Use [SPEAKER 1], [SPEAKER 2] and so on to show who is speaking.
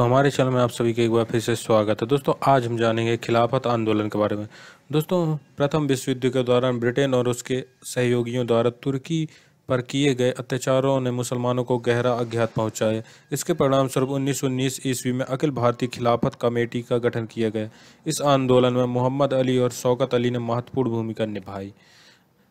[SPEAKER 1] दोस्तों हमारे चैनल में आप सभी का एक बार फिर से स्वागत है दोस्तों आज हम जानेंगे खिलाफत आंदोलन के बारे में दोस्तों प्रथम विश्व युद्ध के दौरान ब्रिटेन और उसके सहयोगियों द्वारा तुर्की पर किए गए अत्याचारों ने मुसलमानों को गहरा अज्ञात पहुंचाया इसके परिणाम स्वरूप उन्नीस ईस्वी में अखिल भारतीय खिलाफत कमेटी का गठन किया गया इस आंदोलन में मोहम्मद अली और शौकत अली ने महत्वपूर्ण भूमिका निभाई